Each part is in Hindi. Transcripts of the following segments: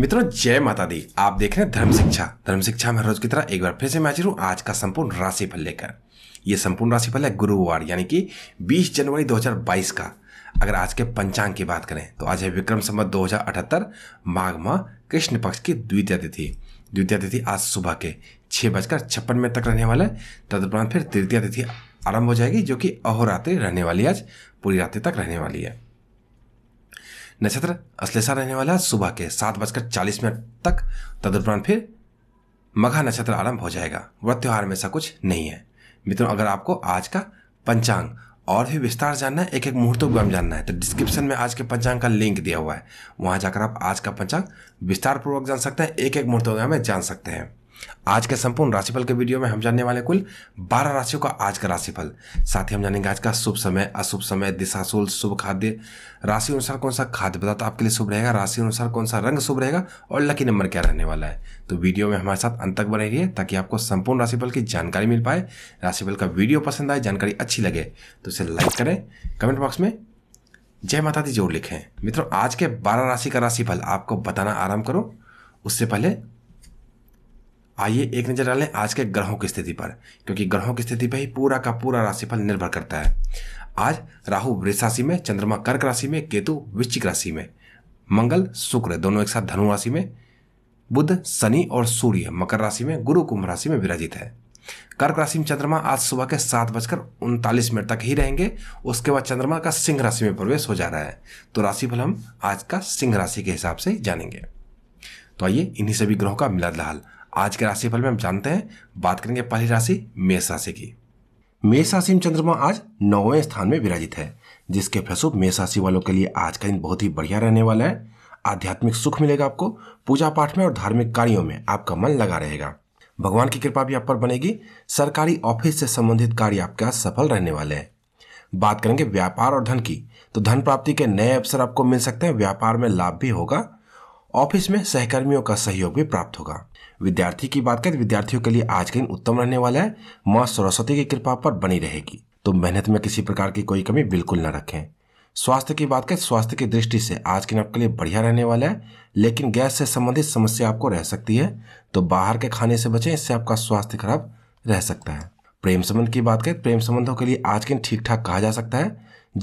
मित्रों जय माता दी आप देख रहे हैं धर्म शिक्षा धर्म शिक्षा में रोज की तरह एक बार फिर से मैं हाजिर हूँ आज का संपूर्ण राशिफल लेकर ये संपूर्ण राशिफल है गुरुवार यानी कि 20 जनवरी 2022 का अगर आज के पंचांग की बात करें तो आज है विक्रम दो हजार माघ माह कृष्ण पक्ष की द्वितीय तिथि द्वितीय तिथि आज सुबह के छः बजकर छप्पन मिनट तक रहने वाले तदुपरांत फिर तृतीय तिथि आरंभ हो जाएगी जो कि अहोरात्रि रहने वाली आज पूरी रात्रि तक रहने वाली है नक्षत्र अश्लेषा रहने वाला सुबह के सात बजकर चालीस मिनट तक तदुपरांत फिर मघा नक्षत्र आरंभ हो जाएगा व्रत त्यौहार में ऐसा कुछ नहीं है मित्रों अगर आपको आज का पंचांग और भी विस्तार जानना है एक एक मुहूर्तों को जानना है तो डिस्क्रिप्शन में आज के पंचांग का लिंक दिया हुआ है वहां जाकर आप आज का पंचांग विस्तार पूर्वक जान सकते हैं एक एक मुहूर्तों में जान सकते हैं आज के संपूर्ण राशिफल के वीडियो में हम जानने वाले कुल 12 राशियों का आज का राशिफल साथ ही हम जानेंगे आज का शुभ समय अशुभ समय दिशाशूल शुभ खाद्य राशि अनुसार कौन सा खाद्य पदार्थ आपके लिए शुभ रहेगा राशि अनुसार कौन सा रंग शुभ रहेगा और लकी नंबर क्या रहने वाला है तो वीडियो में हमारे साथ अंत तक बने रहिए ताकि आपको संपूर्ण राशिफल की जानकारी मिल पाए राशिफल का वीडियो पसंद आए जानकारी अच्छी लगे तो इसे लाइक करें कमेंट बॉक्स में जय माता दी जोड़ लिखें मित्रों आज के बारह राशि का राशिफल आपको बताना आराम करो उससे पहले आइए एक नज़र डालें आज के ग्रहों की स्थिति पर क्योंकि ग्रहों की स्थिति पर ही पूरा का पूरा राशिफल निर्भर करता है आज राहु वृष राशि में चंद्रमा कर्क राशि में केतु वृश्चिक राशि में मंगल शुक्र दोनों एक साथ धनु राशि में बुध शनि और सूर्य मकर राशि में गुरु कुंभ राशि में विराजित है कर्क राशि में चंद्रमा आज सुबह के सात बजकर उनतालीस मिनट तक ही रहेंगे उसके बाद चंद्रमा का सिंह राशि में प्रवेश हो जा रहा है तो राशिफल हम आज का सिंह राशि के हिसाब से जानेंगे तो आइए इन्हीं सभी ग्रहों का मिला लाल आज के राशिफल में हम जानते हैं बात करेंगे पहली राशि मेष राशि की मेष राशि में चंद्रमा आज नौवें स्थान में विराजित है जिसके फलस्वरूप मेष राशि वालों के लिए आज का दिन बहुत ही बढ़िया रहने वाला है आध्यात्मिक सुख मिलेगा आपको पूजा पाठ में और धार्मिक कार्यों में आपका मन लगा रहेगा भगवान की कृपा भी आप पर बनेगी सरकारी ऑफिस से संबंधित कार्य आपके सफल रहने वाले हैं बात करेंगे व्यापार और धन की तो धन प्राप्ति के नए अवसर आपको मिल सकते हैं व्यापार में लाभ भी होगा ऑफिस में सहकर्मियों का सहयोग भी प्राप्त होगा विद्यार्थी की बात करें विद्यार्थियों के लिए आज का दिन उत्तम रहने वाला है माँ सरस्वती की कृपा पर बनी रहेगी तो मेहनत में किसी प्रकार की कोई कमी बिल्कुल न रखें स्वास्थ्य की बात करें स्वास्थ्य की दृष्टि से आज के दिन आपके लिए बढ़िया रहने वाला है लेकिन गैस से संबंधित समस्या आपको रह सकती है तो बाहर के खाने से बचें इससे आपका स्वास्थ्य खराब रह सकता है प्रेम संबंध की बात करें प्रेम संबंधों के लिए आज के दिन ठीक ठाक कहा जा सकता है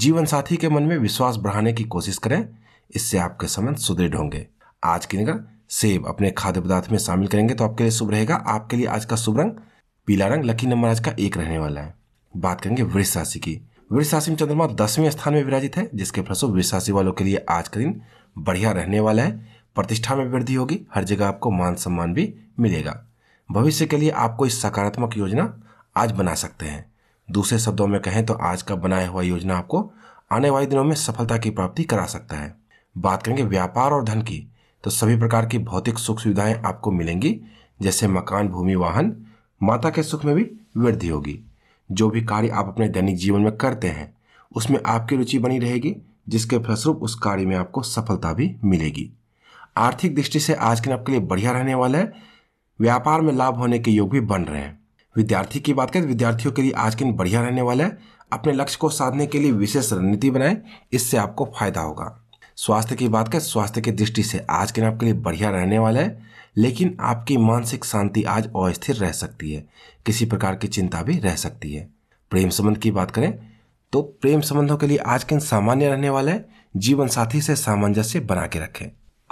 जीवन साथी के मन में विश्वास बढ़ाने की कोशिश करें इससे आपके संबंध सुदृढ़ होंगे आज की निगर सेब अपने खाद्य पदार्थ में शामिल करेंगे तो आपके लिए शुभ रहेगा आपके लिए आज का शुभ रंग पीला रंग लकी नंबर आज का एक रहने वाला है बात करेंगे वृक्ष राशि की वृक्ष राशि में चंद्रमा दसवें स्थान में विराजित है जिसके फलस्व वृक्ष राशि वालों के लिए आज का दिन बढ़िया रहने वाला है प्रतिष्ठा में वृद्धि होगी हर जगह आपको मान सम्मान भी मिलेगा भविष्य के लिए आप कोई सकारात्मक योजना आज बना सकते हैं दूसरे शब्दों में कहें तो आज का बनाया हुआ योजना आपको आने वाले दिनों में सफलता की प्राप्ति करा सकता है बात करेंगे व्यापार और धन की तो सभी प्रकार की भौतिक सुख सुविधाएं आपको मिलेंगी जैसे मकान भूमि वाहन माता के सुख में भी वृद्धि होगी जो भी कार्य आप अपने दैनिक जीवन में करते हैं उसमें आपकी रुचि बनी रहेगी जिसके फलस्वरूप उस कार्य में आपको सफलता भी मिलेगी आर्थिक दृष्टि से आज के दिन आपके लिए बढ़िया रहने वाला है व्यापार में लाभ होने के योग भी बन रहे हैं विद्यार्थी की बात करें विद्यार्थियों के लिए आज के दिन बढ़िया रहने वाला है अपने लक्ष्य को साधने के लिए विशेष रणनीति बनाएं इससे आपको फायदा होगा स्वास्थ्य की बात करें स्वास्थ्य की दृष्टि से आज के दिन आपके लिए बढ़िया रहने वाला है लेकिन आपकी मानसिक शांति आज अस्थिर रह सकती है किसी प्रकार की चिंता भी रह सकती है प्रेम संबंध की बात करें तो प्रेम संबंधों के लिए आज के दिन सामान्य रहने वाला है जीवन साथी से सामंजस्य बना के रखें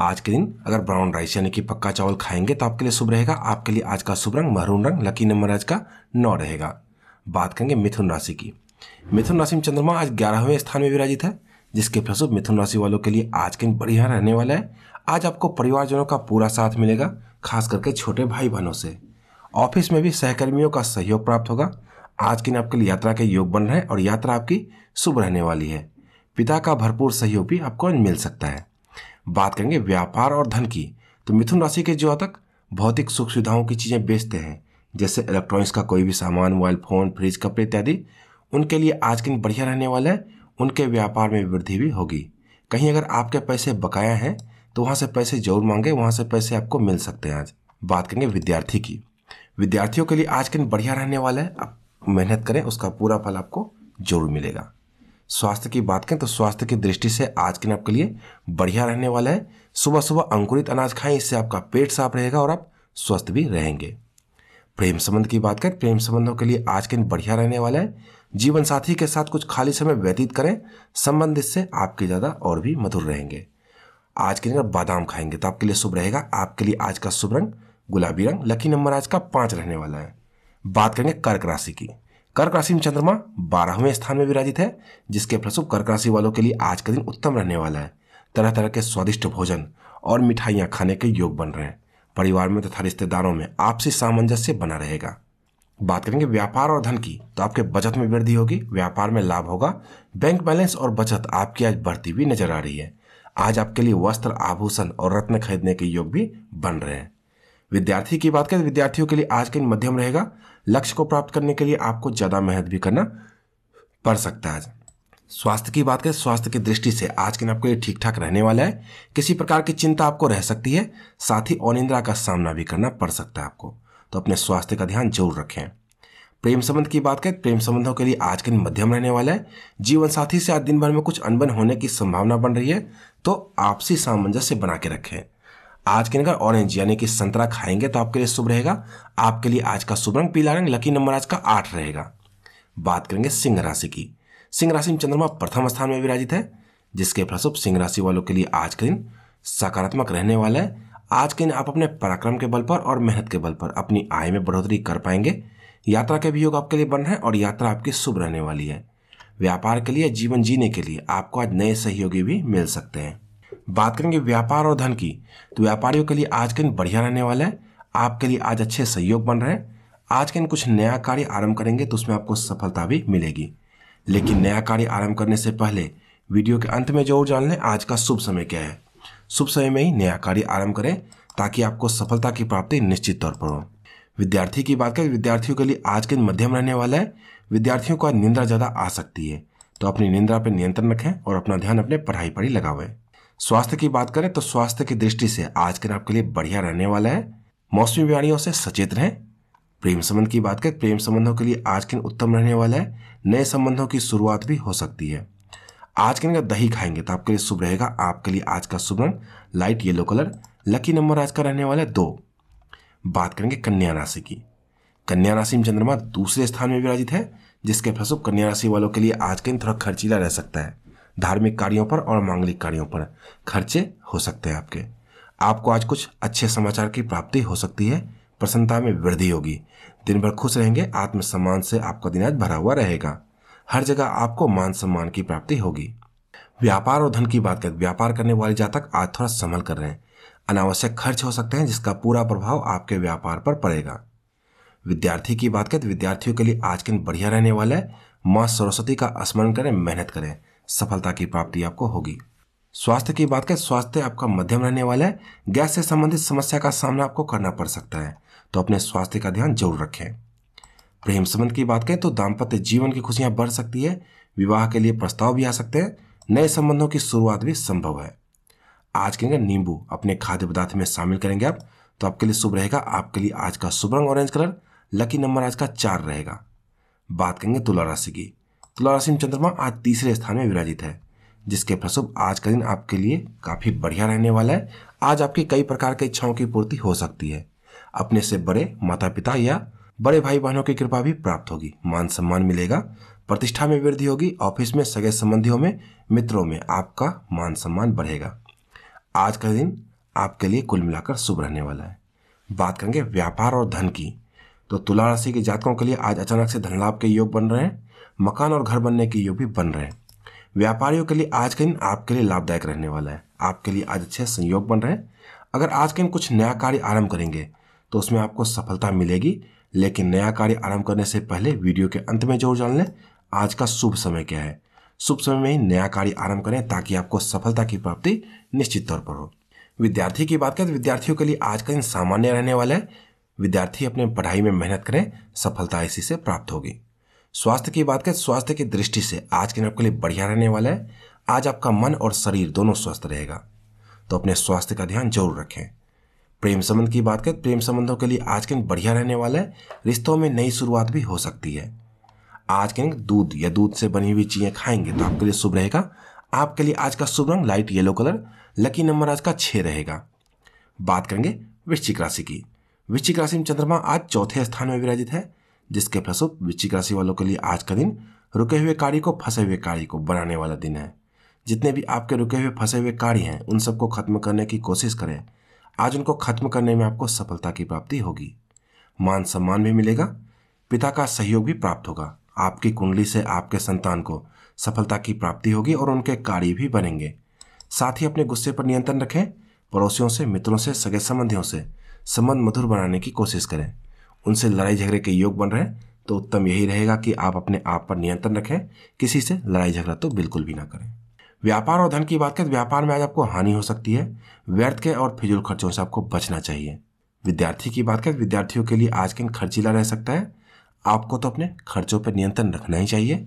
आज के दिन अगर ब्राउन राइस यानी कि पक्का चावल खाएंगे तो आपके लिए शुभ रहेगा आपके लिए आज का शुभ रंग महरून रंग लकी नंबर आज का नौ रहेगा बात करेंगे मिथुन राशि की मिथुन राशि में चंद्रमा आज ग्यारहवें स्थान में विराजित है जिसके फलस्वरूप मिथुन राशि वालों के लिए आज के दिन बढ़िया रहने वाला है आज आपको परिवारजनों का पूरा साथ मिलेगा खास करके छोटे भाई बहनों से ऑफिस में भी सहकर्मियों का सहयोग प्राप्त होगा आज के दिन आपके लिए यात्रा के योग बन रहे हैं और यात्रा आपकी शुभ रहने वाली है पिता का भरपूर सहयोग भी आपको मिल सकता है बात करेंगे व्यापार और धन की तो मिथुन राशि के जो तक भौतिक सुख सुविधाओं की चीज़ें बेचते हैं जैसे इलेक्ट्रॉनिक्स का कोई भी सामान मोबाइल फ़ोन फ्रिज कपड़े इत्यादि उनके लिए आज के दिन बढ़िया रहने वाला है उनके व्यापार में वृद्धि भी होगी कहीं अगर आपके पैसे बकाया हैं तो वहाँ से पैसे जरूर मांगे वहाँ से पैसे आपको मिल सकते हैं आज बात करेंगे विद्यार्थी की विद्यार्थियों के लिए आज के दिन बढ़िया रहने वाला है आप मेहनत करें उसका पूरा फल आपको जरूर मिलेगा स्वास्थ्य की बात करें तो स्वास्थ्य की दृष्टि से आज के दिन आपके लिए बढ़िया रहने वाला है सुबह सुबह अंकुरित अनाज खाएं इससे आपका पेट साफ रहेगा और आप स्वस्थ भी रहेंगे प्रेम संबंध की बात करें प्रेम संबंधों के लिए आज के दिन बढ़िया रहने वाला है जीवन साथी के साथ कुछ खाली समय व्यतीत करें संबंध इससे आपके ज़्यादा और भी मधुर रहेंगे आज के दिन आप बादाम खाएंगे तो आपके लिए शुभ रहेगा आपके लिए आज का शुभ रंग गुलाबी रंग लकी नंबर आज का पांच रहने वाला है बात करेंगे कर्क राशि की कर्क राशि में चंद्रमा बारहवें स्थान में विराजित है जिसके फलस्वरूप कर्क राशि वालों के लिए आज का दिन उत्तम रहने वाला है तरह तरह के स्वादिष्ट भोजन और मिठाइयाँ खाने के योग बन रहे हैं परिवार में तथा रिश्तेदारों में आपसी सामंजस्य बना रहेगा बात करेंगे व्यापार और धन की तो आपके बचत में वृद्धि होगी व्यापार में लाभ होगा बैंक बैलेंस और बचत आपकी आज बढ़ती हुई नजर आ रही है आज आपके लिए वस्त्र आभूषण और रत्न खरीदने के योग भी बन रहे हैं विद्यार्थी की बात करें विद्यार्थियों के लिए आज का दिन मध्यम रहेगा लक्ष्य को प्राप्त करने के लिए आपको ज़्यादा मेहनत भी करना पड़ सकता है स्वास्थ्य की बात करें स्वास्थ्य की दृष्टि से आज के दिन आपको ये ठीक ठाक रहने वाला है किसी प्रकार की चिंता आपको रह सकती है साथ ही अनिंद्रा का सामना भी करना पड़ सकता है आपको तो अपने स्वास्थ्य का ध्यान जरूर रखें प्रेम संबंध की बात करें प्रेम संबंधों के लिए आज के दिन मध्यम रहने वाला है जीवन साथी से आज दिन भर में कुछ अनबन होने की संभावना बन रही है तो आपसी सामंजस्य बना के रखें आज के अगर ऑरेंज यानी कि संतरा खाएंगे तो आपके लिए शुभ रहेगा आपके लिए आज का शुभ रंग पीला रंग लकी नंबर आज का आठ रहेगा बात करेंगे सिंह राशि की सिंह राशि में चंद्रमा प्रथम स्थान में विराजित है जिसके फलस्वरूप सिंह राशि वालों के लिए आज का दिन सकारात्मक रहने वाला है आज के दिन आप अपने पराक्रम के बल पर और मेहनत के बल पर अपनी आय में बढ़ोतरी कर पाएंगे यात्रा के भी योग आपके लिए बन रहे हैं और यात्रा आपकी शुभ रहने वाली है व्यापार के लिए जीवन जीने के लिए आपको आज नए सहयोगी भी मिल सकते हैं बात करेंगे व्यापार और धन की तो व्यापारियों के लिए आज के दिन बढ़िया रहने वाला है आपके लिए आज अच्छे सहयोग बन रहे हैं आज के दिन कुछ नया कार्य आरंभ करेंगे तो उसमें आपको सफलता भी मिलेगी लेकिन नया कार्य आरंभ करने से पहले वीडियो के अंत में जरूर जान लें आज का शुभ समय क्या है शुभ समय में ही नया कार्य आरंभ करें ताकि आपको सफलता की प्राप्ति निश्चित तौर पर हो विद्यार्थी की बात करें विद्यार्थियों के लिए आज दिन मध्यम रहने वाला है विद्यार्थियों को निंद्रा ज़्यादा आ सकती है तो अपनी निंद्रा पर नियंत्रण रखें और अपना ध्यान अपने पढ़ाई पर ही लगावें स्वास्थ्य की बात करें तो स्वास्थ्य की दृष्टि से आज के दिन आपके लिए बढ़िया रहने वाला है मौसमी बीमारियों से सचेत रहें प्रेम संबंध की बात करें प्रेम संबंधों के लिए आज के दिन उत्तम रहने वाला है नए संबंधों की शुरुआत भी हो सकती है आज के दिन दही खाएंगे तो आपके लिए शुभ रहेगा आपके लिए आज का शुभ रंग light yellow colour lucky number आज का रहने वाला है दो बात करेंगे कन्या राशि की कन्या राशि में चंद्रमा दूसरे स्थान में विराजित है जिसके फलस्वरूप कन्या राशि वालों के लिए आज के दिन थोड़ा खर्चीला रह सकता है धार्मिक कार्यों पर और मांगलिक कार्यों पर खर्चे हो सकते हैं आपके आपको आज कुछ अच्छे समाचार की प्राप्ति हो सकती है प्रसन्नता में वृद्धि होगी दिन भर खुश रहेंगे आत्मसम्मान से आपका दिन आज भरा हुआ रहेगा हर जगह आपको मान सम्मान की प्राप्ति होगी व्यापार और धन की बात करें व्यापार करने वाले जातक आज थोड़ा संभल कर रहे हैं अनावश्यक खर्च हो सकते हैं जिसका पूरा प्रभाव आपके व्यापार पर पड़ेगा विद्यार्थी की बात करें विद्यार्थियों के लिए आज दिन बढ़िया रहने वाला है माँ सरस्वती का स्मरण करें मेहनत करें सफलता की प्राप्ति आपको होगी स्वास्थ्य की बात करें स्वास्थ्य आपका मध्यम रहने वाला है गैस से संबंधित समस्या का सामना आपको करना पड़ सकता है तो अपने स्वास्थ्य का ध्यान जरूर रखें प्रेम संबंध की बात करें तो दाम्पत्य जीवन की खुशियां बढ़ सकती है विवाह के लिए प्रस्ताव भी आ सकते हैं नए संबंधों की शुरुआत भी संभव है आज के नींबू अपने खाद्य पदार्थ में शामिल करेंगे आप तो आपके लिए शुभ रहेगा आपके लिए आज का शुभ रंग ऑरेंज कलर लकी नंबर आज का चार रहेगा बात करेंगे तुला राशि की तुला राशि में चंद्रमा आज तीसरे स्थान में विराजित है जिसके फलस्वरूप आज का दिन आपके लिए काफ़ी बढ़िया रहने वाला है आज आपकी कई प्रकार की इच्छाओं की पूर्ति हो सकती है अपने से बड़े माता पिता या बड़े भाई बहनों की कृपा भी प्राप्त होगी मान सम्मान मिलेगा प्रतिष्ठा में वृद्धि होगी ऑफिस में सगे संबंधियों में मित्रों में आपका मान सम्मान बढ़ेगा आज का दिन आपके लिए कुल मिलाकर शुभ रहने वाला है बात करेंगे व्यापार और धन की तो तुला राशि के जातकों के लिए आज अचानक से धन लाभ के योग बन रहे हैं मकान और घर बनने के योग भी बन रहे हैं व्यापारियों के लिए आज का दिन आपके लिए लाभदायक रहने वाला है आपके लिए आज अच्छे संयोग बन रहे हैं अगर आज के दिन कुछ नया कार्य आरंभ करेंगे तो उसमें आपको सफलता मिलेगी लेकिन नया कार्य आरंभ करने से पहले वीडियो के अंत में जरूर जान लें आज का शुभ समय क्या है शुभ समय में ही नया कार्य आरंभ करें ताकि आपको सफलता की प्राप्ति निश्चित तौर पर हो विद्यार्थी की बात करें तो विद्यार्थियों के लिए आज का दिन सामान्य रहने वाला है विद्यार्थी अपने पढ़ाई में मेहनत करें सफलता इसी से प्राप्त होगी स्वास्थ्य की बात करें स्वास्थ्य की दृष्टि से आज के दिन आपके लिए बढ़िया रहने वाला है आज आपका मन और शरीर दोनों स्वस्थ रहेगा तो अपने स्वास्थ्य का ध्यान जरूर रखें प्रेम संबंध की बात करें प्रेम संबंधों के लिए आज के दिन बढ़िया रहने वाला है रिश्तों में नई शुरुआत भी हो सकती है आज के दिन दूध या दूध से बनी हुई चीज़ें खाएंगे तो आपके लिए शुभ रहेगा आपके लिए आज का शुभ रंग light yellow colour lucky number आज का छह रहेगा बात करेंगे वृश्चिक राशि की वृश्चिक राशि में चंद्रमा आज चौथे स्थान में विराजित है जिसके फलस्वरूप वृश्चिक राशि वालों के लिए आज का दिन रुके हुए कार्य को फंसे हुए कार्य को बनाने वाला दिन है जितने भी आपके रुके हुए फंसे हुए कार्य हैं उन सबको खत्म करने की कोशिश करें आज उनको खत्म करने में आपको सफलता की प्राप्ति होगी मान सम्मान भी मिलेगा पिता का सहयोग भी प्राप्त होगा आपकी कुंडली से आपके संतान को सफलता की प्राप्ति होगी और उनके कार्य भी बनेंगे साथ ही अपने गुस्से पर नियंत्रण रखें पड़ोसियों से मित्रों से सगे संबंधियों से संबंध मधुर बनाने की कोशिश करें उनसे लड़ाई झगड़े के योग बन रहे तो उत्तम यही रहेगा कि आप अपने आप पर नियंत्रण रखें किसी से लड़ाई झगड़ा तो बिल्कुल भी ना करें व्यापार और धन की बात करें तो व्यापार में आज आपको हानि हो सकती है व्यर्थ के और फिजूल खर्चों से आपको बचना चाहिए विद्यार्थी की बात करें विद्यार्थियों के लिए आज दिन खर्चीला रह सकता है आपको तो अपने खर्चों पर नियंत्रण रखना ही चाहिए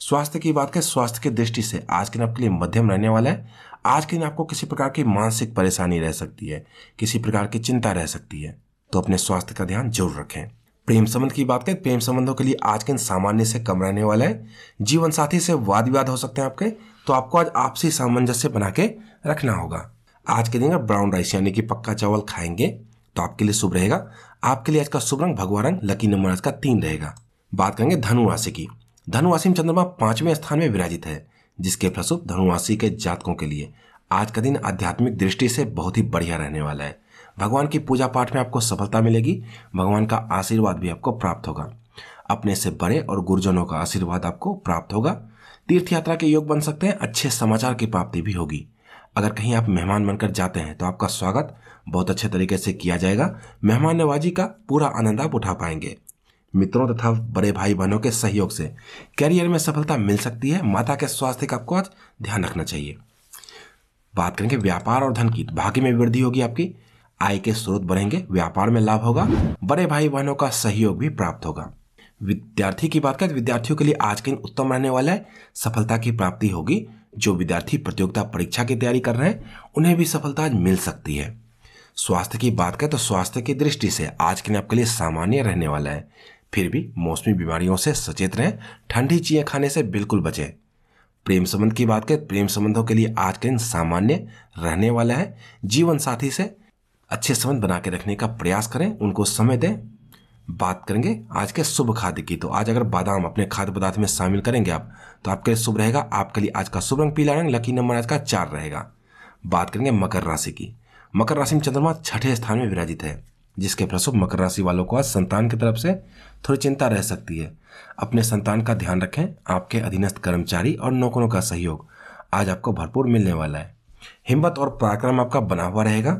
स्वास्थ्य की बात करें स्वास्थ्य की दृष्टि से आज के दिन आपके लिए मध्यम रहने वाला है आज के दिन आपको किसी प्रकार की मानसिक परेशानी रह सकती है किसी प्रकार की चिंता रह सकती है तो अपने स्वास्थ्य का ध्यान जरूर रखें प्रेम संबंध की बात करें प्रेम संबंधों के लिए आज के दिन सामान्य से कम रहने वाला है जीवन साथी से वाद विवाद हो सकते हैं आपके तो आपको आज आपसी सामंजस्य बना के रखना होगा आज के दिन अगर ब्राउन राइस यानी कि पक्का चावल खाएंगे तो आपके लिए शुभ रहेगा आपके लिए आज का शुभ रंग भगवा रंग लकी नंबर आज का तीन रहेगा बात करेंगे धनुराशि की धनुराशि में चंद्रमा पांचवें स्थान में विराजित है जिसके फलस्वरूप धनुराशि के जातकों के लिए आज का दिन आध्यात्मिक दृष्टि से बहुत ही बढ़िया रहने वाला है भगवान की पूजा पाठ में आपको सफलता मिलेगी भगवान का आशीर्वाद भी आपको प्राप्त होगा अपने से बड़े और गुरुजनों का आशीर्वाद आपको प्राप्त होगा तीर्थ यात्रा के योग बन सकते हैं अच्छे समाचार की प्राप्ति भी होगी अगर कहीं आप मेहमान बनकर जाते हैं तो आपका स्वागत बहुत अच्छे तरीके से किया जाएगा मेहमान नवाजी का पूरा आनंद आप उठा पाएंगे मित्रों तथा बड़े भाई बहनों के सहयोग से कैरियर में सफलता मिल सकती है माता के स्वास्थ्य का आपको आज ध्यान रखना चाहिए बात करेंगे व्यापार और धन की तो भाग्य में वृद्धि होगी आपकी आय के स्रोत बढ़ेंगे व्यापार में लाभ होगा बड़े भाई बहनों का सहयोग भी प्राप्त होगा विद्यार्थी की बात करें तो विद्यार्थियों के लिए आज का दिन उत्तम रहने वाला है सफलता की प्राप्ति होगी जो विद्यार्थी प्रतियोगिता परीक्षा की तैयारी कर रहे हैं उन्हें भी सफलता मिल सकती है स्वास्थ्य की बात करें तो स्वास्थ्य की दृष्टि से आज के दिन आपके लिए सामान्य रहने वाला है फिर भी मौसमी बीमारियों से सचेत रहें ठंडी चीज़ें खाने से बिल्कुल बचें प्रेम संबंध की बात करें प्रेम संबंधों के लिए आज के दिन सामान्य रहने वाला है जीवन साथी से अच्छे संबंध बना के रखने का प्रयास करें उनको समय दें बात करेंगे आज के शुभ खाद्य की तो आज अगर बादाम अपने खाद्य पदार्थ में शामिल करेंगे आप तो आपके लिए शुभ रहेगा आपके लिए आज का शुभ रंग पीला रंग लकी नंबर आज का चार रहेगा बात करेंगे मकर राशि की मकर राशि में चंद्रमा छठे स्थान में विराजित है जिसके प्रसुभ मकर राशि वालों को आज संतान की तरफ से थोड़ी चिंता रह सकती है अपने संतान का ध्यान रखें आपके अधीनस्थ कर्मचारी और नौकरों का सहयोग आज आपको भरपूर मिलने वाला है हिम्मत और पराक्रम आपका बना हुआ रहेगा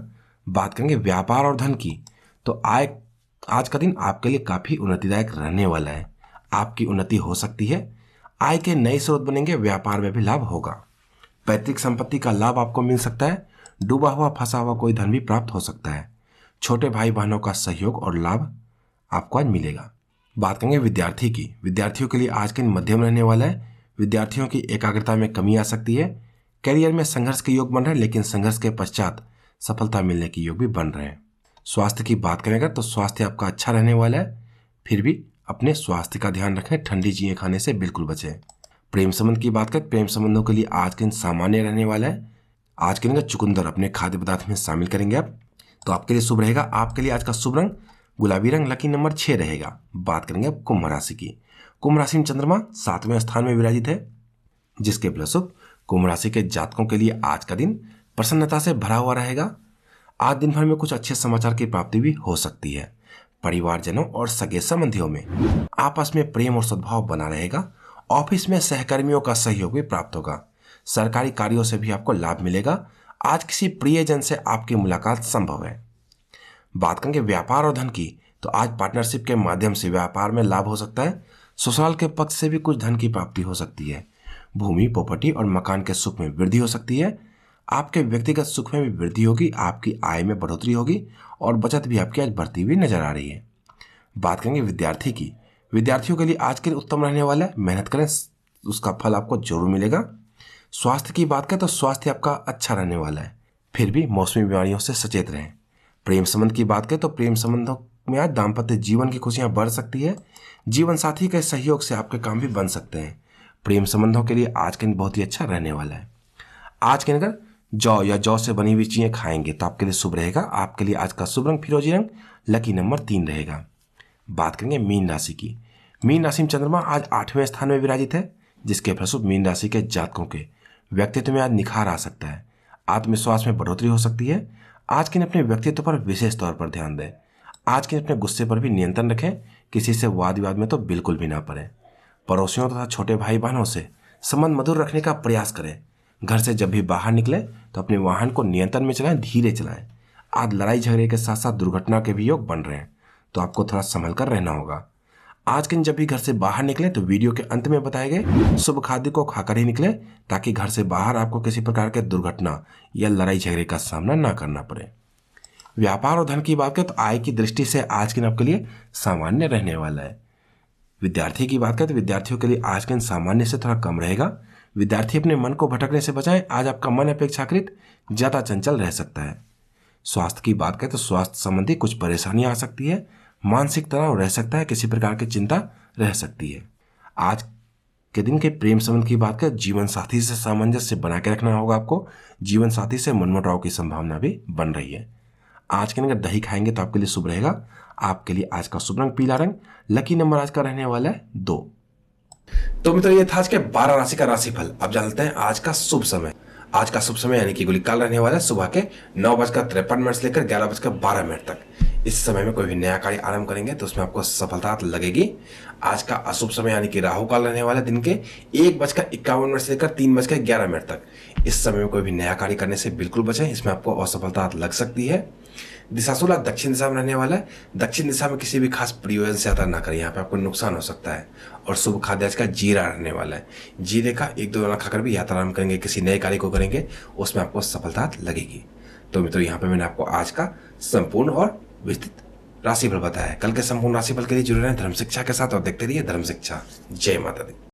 बात करेंगे व्यापार और धन की तो आय आज का दिन आपके लिए काफी उन्नतिदायक रहने वाला है आपकी उन्नति हो सकती है आय के नए स्रोत बनेंगे व्यापार में भी लाभ होगा पैतृक संपत्ति का लाभ आपको मिल सकता है डूबा हुआ फंसा हुआ कोई धन भी प्राप्त हो सकता है छोटे भाई बहनों का सहयोग और लाभ आपको आज मिलेगा बात करेंगे विद्यार्थी की विद्यार्थियों के लिए आज के दिन मध्यम रहने वाला है विद्यार्थियों की एकाग्रता में कमी आ सकती है करियर में संघर्ष के योग बन रहे हैं लेकिन संघर्ष के पश्चात सफलता मिलने के योग भी बन रहे हैं स्वास्थ्य की बात करेंगे तो स्वास्थ्य आपका अच्छा रहने वाला है फिर भी अपने स्वास्थ्य का ध्यान रखें ठंडी चीज़ें खाने से बिल्कुल बचें प्रेम संबंध की बात करें प्रेम संबंधों के लिए आज के दिन सामान्य रहने वाला है आज के दिन का चुकंदर अपने खाद्य पदार्थ में शामिल करेंगे आप तो आपके लिए शुभ रहेगा आपके लिए आज का शुभ रंग गुलाबी रंग लकी नंबर छः रहेगा बात करेंगे अब कुंभ राशि की कुंभ राशि में चंद्रमा सातवें स्थान में विराजित है जिसके फलस्वरूप कुंभ राशि के जातकों के लिए आज का दिन प्रसन्नता से भरा हुआ रहेगा आज दिन भर में कुछ अच्छे समाचार की प्राप्ति भी हो सकती है परिवारजनों और सगे संबंधियों में आपस में प्रेम और सद्भाव बना रहेगा ऑफिस में सहकर्मियों का सहयोग भी प्राप्त होगा सरकारी कार्यों से भी आपको लाभ मिलेगा आज किसी प्रियजन से आपकी मुलाकात संभव है बात करेंगे व्यापार और धन की तो आज पार्टनरशिप के माध्यम से व्यापार में लाभ हो सकता है ससुराल के पक्ष से भी कुछ धन की प्राप्ति हो सकती है भूमि प्रॉपर्टी और मकान के सुख में वृद्धि हो सकती है आपके व्यक्तिगत सुख में भी वृद्धि होगी आपकी आय में बढ़ोतरी होगी और बचत भी आपकी आज बढ़ती हुई नजर आ रही है बात करेंगे विद्यार्थी की विद्यार्थियों के लिए आज के लिए उत्तम रहने वाला है मेहनत करें उसका फल आपको जरूर मिलेगा स्वास्थ्य की बात करें तो स्वास्थ्य आपका अच्छा रहने वाला है फिर भी मौसमी बीमारियों से सचेत रहें प्रेम संबंध की बात करें तो प्रेम संबंधों में आज दाम्पत्य जीवन की खुशियां बढ़ सकती है जीवन साथी के सहयोग से आपके काम भी बन सकते हैं प्रेम संबंधों के लिए आज का दिन बहुत ही अच्छा रहने वाला है आज के दिन जौ या जौ से बनी हुई चीज़ें खाएंगे तो आपके लिए शुभ रहेगा आपके लिए आज का शुभ रंग फिरोजी रंग लकी नंबर तीन रहेगा बात करेंगे मीन राशि की मीन राशि में चंद्रमा आज आठवें स्थान में विराजित है जिसके फलस्वरूप मीन राशि के जातकों के व्यक्तित्व में आज निखार आ सकता है आत्मविश्वास में बढ़ोतरी हो सकती है आज के दिन अपने व्यक्तित्व पर विशेष तौर पर ध्यान दें आज के अपने गुस्से पर भी नियंत्रण रखें किसी से वाद विवाद में तो बिल्कुल भी ना पड़े पड़ोसियों तथा छोटे भाई बहनों से संबंध मधुर रखने का प्रयास करें घर से जब भी बाहर निकले तो अपने वाहन को नियंत्रण में चलाएं धीरे चलाएं आज लड़ाई झगड़े के साथ साथ दुर्घटना के भी योग बन रहे हैं तो आपको थोड़ा संभल कर रहना होगा आज के दिन जब भी घर से बाहर निकले तो वीडियो के अंत में बताए गए शुभ खाद्य को खाकर ही निकले ताकि घर से बाहर आपको किसी प्रकार के दुर्घटना या लड़ाई झगड़े का सामना ना करना पड़े व्यापार और धन की बात करें तो आय की दृष्टि से आज के दिन आपके लिए सामान्य रहने वाला है विद्यार्थी की बात करें तो विद्यार्थियों के लिए आज के दिन सामान्य से थोड़ा कम रहेगा विद्यार्थी अपने मन को भटकने से बचाएं आज आपका मन अपेक्षाकृत ज़्यादा चंचल रह सकता है स्वास्थ्य की बात करें तो स्वास्थ्य संबंधी कुछ परेशानियां आ सकती है मानसिक तनाव रह सकता है किसी प्रकार की चिंता रह सकती है आज के दिन के प्रेम संबंध की बात करें जीवन साथी से सामंजस्य बना के रखना होगा आपको जीवन साथी से मनमुटाव की संभावना भी बन रही है आज के दिन अगर दही खाएंगे तो आपके लिए शुभ रहेगा आपके लिए आज का शुभ रंग पीला रंग लकी नंबर आज का रहने वाला है दो तो मित्रों ये था आज के बारह राशि का राशिफल अब जानते हैं आज का शुभ समय आज का शुभ समय यानी कि काल रहने वाला सुबह के नौ बजकर तिरपन मिनट से लेकर ग्यारह बजकर बारह मिनट तक इस समय में कोई भी नया कार्य आरंभ करेंगे तो उसमें आपको सफलता लगेगी आज का अशुभ समय यानी कि राहु काल रहने वाला दिन के एक बजकर इक्यावन मिनट से लेकर तीन बजकर ग्यारह मिनट तक इस समय में कोई भी नया कार्य करने से बिल्कुल बचें इसमें आपको असफलता लग सकती है दिशाशूला दक्षिण दिशा में रहने वाला है दक्षिण दिशा में किसी भी खास प्रयोजन से यात्रा ना करें यहाँ पे आपको नुकसान हो सकता है और शुभ खाद्य आज का जीरा रहने वाला है जीरे का एक दो दाना खाकर भी यात्रा आरम्भ करेंगे किसी नए कार्य को करेंगे उसमें आपको सफलता लगेगी तो मित्रों यहाँ पे मैंने आपको आज का संपूर्ण और विस्तृत राशिफल बताया है कल के संपूर्ण राशिफल के लिए जुड़े रहे धर्म शिक्षा के साथ और देखते रहिए धर्म शिक्षा जय माता दी